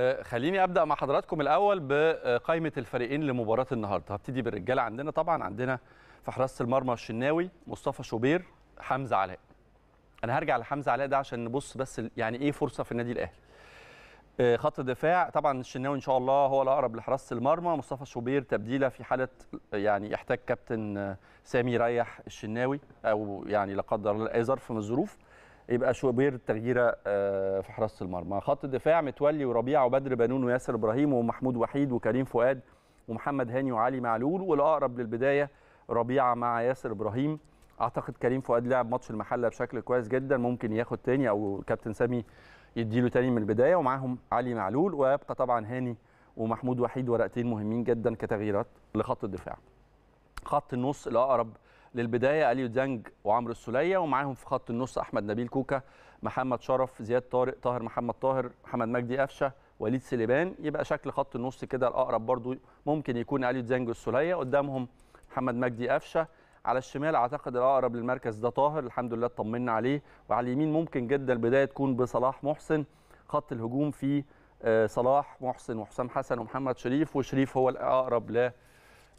آه، خليني ابدا مع حضراتكم الاول بقائمه الفريقين لمباراه النهارده هبتدي بالرجاله عندنا طبعا عندنا في حراسه المرمى الشناوي مصطفى شوبير حمزه علاء انا هرجع لحمزه علاء ده عشان نبص بس يعني ايه فرصه في النادي الاهلي آه، خط الدفاع طبعا الشناوي ان شاء الله هو الاقرب لحراسه المرمى مصطفى شوبير تبديله في حاله يعني يحتاج كابتن آه، سامي يريح الشناوي او يعني لا قدر الله اي ظرف من الظروف يبقى شوبير تغييره آه، في حراسه المرمى خط الدفاع متولي وربيع وبدر بنون وياسر ابراهيم ومحمود وحيد وكريم فؤاد ومحمد هاني وعلي معلول والاقرب للبدايه ربيعه مع ياسر ابراهيم اعتقد كريم فؤاد لعب ماتش المحله بشكل كويس جدا ممكن ياخد تاني او كابتن سامي يديله تاني من البدايه ومعاهم علي معلول ويبقى طبعا هاني ومحمود وحيد ورقتين مهمين جدا كتغييرات لخط الدفاع خط النص الاقرب للبدايه اليو دانج وعمرو السوليه ومعاهم في خط النص احمد نبيل كوكا محمد شرف زياد طارق طاهر محمد طاهر محمد مجدي قفشه وليد سليمان يبقى شكل خط النص كده الاقرب برضو ممكن يكون اليو دانج والسوليه قدامهم محمد مجدي قفشه على الشمال اعتقد الاقرب للمركز ده طاهر الحمد لله اطمنا عليه وعلى اليمين ممكن جدا البدايه تكون بصلاح محسن خط الهجوم فيه آه، صلاح محسن وحسام حسن ومحمد شريف وشريف هو الاقرب ل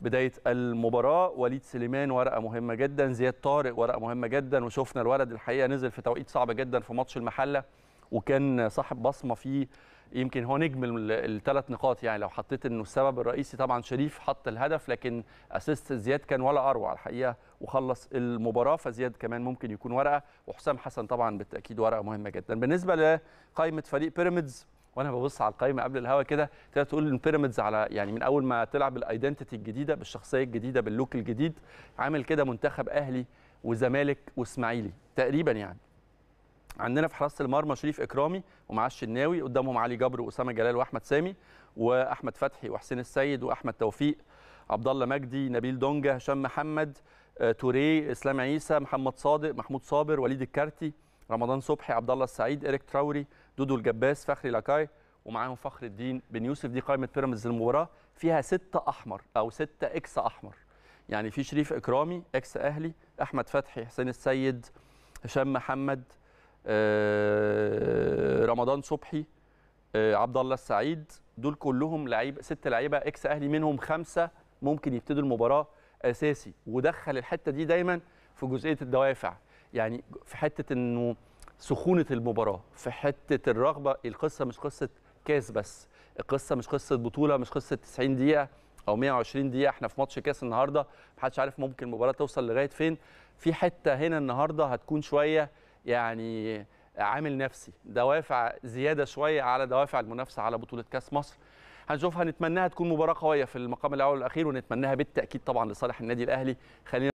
بدايه المباراه وليد سليمان ورقه مهمه جدا زياد طارق ورقه مهمه جدا وشفنا الولد الحقيقه نزل في توقيت صعب جدا في ماتش المحله وكان صاحب بصمه فيه يمكن هو نجم الثلاث نقاط يعني لو حطيت انه السبب الرئيسي طبعا شريف حط الهدف لكن اسيست زياد كان ولا اروع الحقيقه وخلص المباراه فزياد كمان ممكن يكون ورقه وحسام حسن طبعا بالتاكيد ورقه مهمه جدا بالنسبه لقائمه فريق بيراميدز وانا ببص على القائمه قبل الهوا كده تقدر تقول ان بيراميدز على يعني من اول ما تلعب الايدنتيتي الجديده بالشخصيه الجديده باللوك الجديد عامل كده منتخب اهلي وزمالك واسماعيلي تقريبا يعني عندنا في حراسه المرمى شريف اكرامي ومعاه الشناوي قدامهم علي جبر واسامه جلال واحمد سامي واحمد فتحي وحسين السيد واحمد توفيق عبد الله مجدي نبيل دونجا هشام محمد آه، توريه اسلام عيسى محمد صادق محمود صابر وليد الكارتي رمضان صبحي عبد الله السعيد إريك تراوري دودو الجباس فخري لاكاي ومعاهم فخر الدين بن يوسف دي قائمه بيراميدز المباراه فيها ستة احمر او ستة اكس احمر يعني في شريف اكرامي اكس اهلي احمد فتحي حسين السيد هشام محمد آه، رمضان صبحي آه، عبد الله السعيد دول كلهم لعيب ست لعيبه اكس اهلي منهم خمسه ممكن يبتدوا المباراه اساسي ودخل الحته دي دايما في جزئيه الدوافع يعني في حته انه سخونه المباراه في حته الرغبه القصه مش قصه كاس بس القصه مش قصه بطوله مش قصه 90 دقيقه او 120 دقيقه احنا في ماتش كاس النهارده محدش عارف ممكن المباراه توصل لغايه فين في حته هنا النهارده هتكون شويه يعني عامل نفسي دوافع زياده شويه على دوافع المنافسه على بطوله كاس مصر هنشوفها نتمناها تكون مباراه قويه في المقام الاول والاخير ونتمناها بالتاكيد طبعا لصالح النادي الاهلي خلينا